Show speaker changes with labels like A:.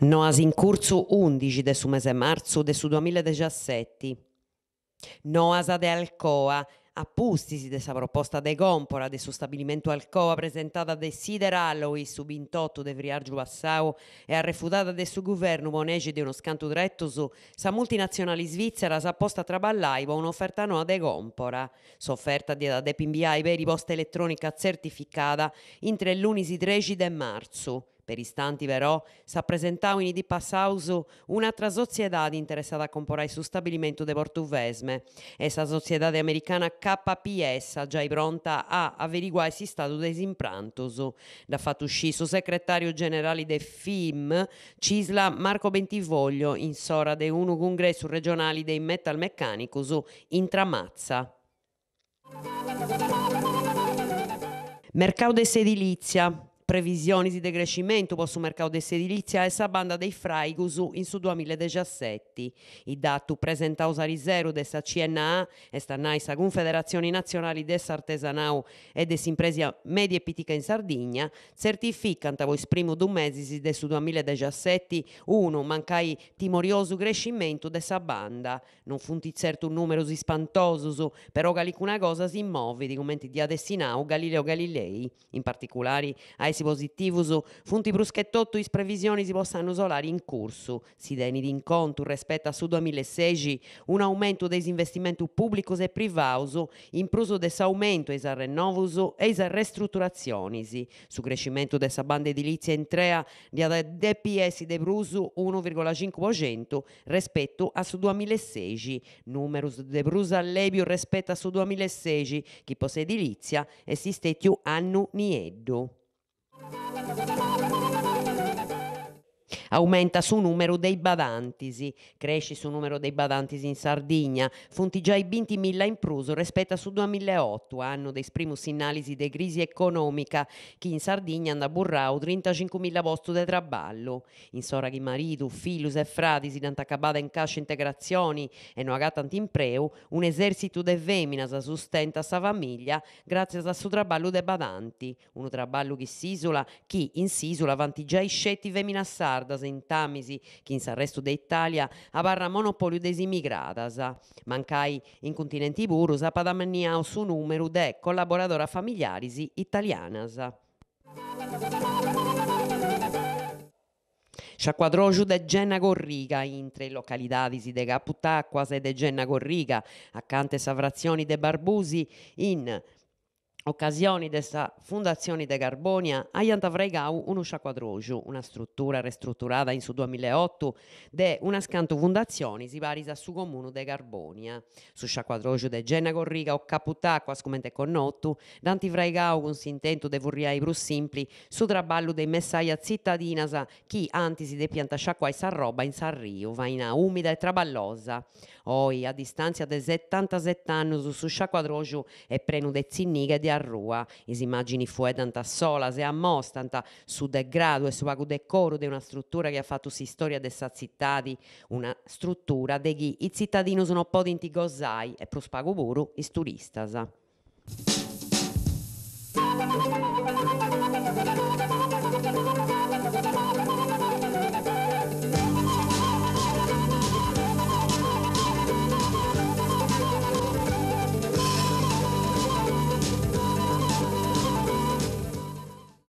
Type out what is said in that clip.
A: No, as in curso 11 de su mese marzo de su 2017. Noasa de Alcoa, appustisi de sa proposta de Gompora de su stabilimento Alcoa presentata de Sider Alloy su 28 de Friargiu Assau e a refutata de su governo Monegi de uno scanto diretto su sa multinazionali svizzera sa posta traballaiva un'offerta noa de Gompora. S'offerta di de Pimbiai per i posta elettronica certificata intre l'unisi 13 de marzo. Per istanti, però, si in di passauso un'altra società interessata a comporare su stabilimento de Portuvesme. Essa società americana KPS, già pronta a averiguare si stato desimprantos. Da fatto uscì suo segretario generale de FIM, Cisla Marco Bentivoglio, in sora de uno congresso regionale dei metalmeccanicos in Tramazza. Mercado edilizia, previsioni di decrescimento posto mercato di edilizia e sa banda dei fraigus in su 2017. I dati presentaus a riserva dessa CNA e stannai Confederazione Nazionale dessa Artesanau e dess'impresa media e pitica in Sardegna certificano a voi primo due mesi de su 2017 uno mancai timorioso crescimento dessa banda. Non funti certo un numero si spantoso, però galicuna cosa si muove di commenti di Adessinau Galileo Galilei, in particolare ai tesi positivus funti bruschettotto is previsioni si possano isolare in corso. Si teni di incontro rispetto a su 2016 un aumento dei investimenti pubblici e privati, in pruso dell'aumento e rinnovus e ristrutturazioni. Su crescimento dessa banda edilizia in trea di DPS de Brusu 1,5% rispetto a su 2016. Numerus de Brusa allebio rispetto a su 2016 chi possa edilizia e si stettiu annu nieddu. aumenta su numero dei badantisi, cresce su numero dei badantisi in Sardegna, fonti già i 20.000 mila in pruso rispetto su 2008, anno dei primus sinalisi di crisi economica, chi in Sardegna anda a burrao 35.000 posti di traballo. In Sora chi marito, filus e Fradisi, tanta cabada in cascia integrazioni e no agata antimpreu, un esercito de Vemina feminas sustenta sa famiglia grazie al suo traballo de badanti, uno traballo che si isola, chi in s'isola vanti già i scetti Vemina Sarda, in intamisi che in s'arresto d'Italia barra monopolio des immigradas. Mancai in continenti burus a padamannia su numero de collaboradora familiarisi italianas. Sciacquadrogiu de Genna Gorriga, in tre località de Caputacquas e de Genna Gorriga, accanto a savrazioni de Barbusi, in occasioni desta Fondazione de Garbonia, aiant avregau unu sciacquadroju, una struttura ristrutturata in su 2008 de una scanto fondazioni si paris su comunu de Garbonia. Su sciacquadroju de Genna Corriga o Caputacquas, comente connottu, danti fregau con s'intento de furriai prus simpli su traballo de messaia zittadinas chi antis de pianta sciacquai sa roba in Sarrio, vaina umida e traballosa. Oi, a distanza de 77 anni, su sciacquadroju e prenu de zinniga e di di Arrua. Is immagini fuetan tanta sola, se a tanta su degrado e su agu decoro di una struttura che ha fatto si storia de sa cittadi, una struttura de chi i cittadini sono podinti gozai e prospago buru is turistas.